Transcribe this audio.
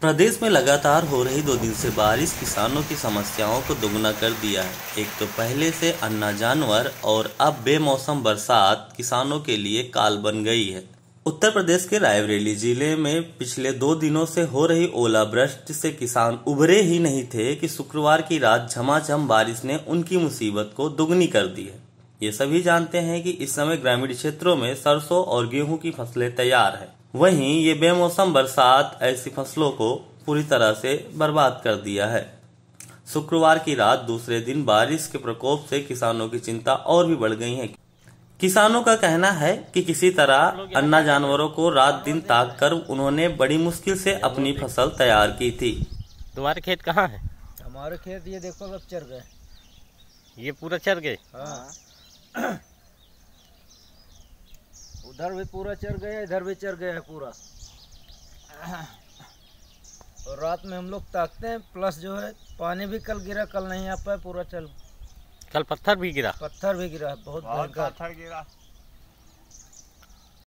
प्रदेश में लगातार हो रही दो दिन से बारिश किसानों की समस्याओं को दोगुना कर दिया है एक तो पहले से अन्ना जानवर और अब बेमौसम बरसात किसानों के लिए काल बन गई है उत्तर प्रदेश के रायबरेली जिले में पिछले दो दिनों से हो रही ओलावृष्टि से किसान उभरे ही नहीं थे कि शुक्रवार की रात झमाझम बारिश ने उनकी मुसीबत को दुगनी कर दी है ये सभी जानते हैं कि इस समय ग्रामीण क्षेत्रों में सरसों और गेहूं की फसलें तैयार है वहीं ये बेमौसम बरसात ऐसी फसलों को पूरी तरह से बर्बाद कर दिया है शुक्रवार की रात दूसरे दिन बारिश के प्रकोप से किसानों की चिंता और भी बढ़ गई है किसानों का कहना है कि किसी तरह अन्ना जानवरों को रात दिन ताक कर उन्होंने बड़ी मुश्किल से अपनी फसल तैयार की थी तुम्हारे खेत कहाँ है हमारे खेत ये देखो अब चर गए ये पूरा चर गए हाँ। उधर भी पूरा चर गया इधर भी चर गया है पूरा और रात में हम लोग ताकते हैं प्लस जो है पानी भी कल गिरा कल नहीं आ पाया पूरा चल कल पत्थर भी गिरा पत्थर भी गिरा बहुत पत्थर गिरा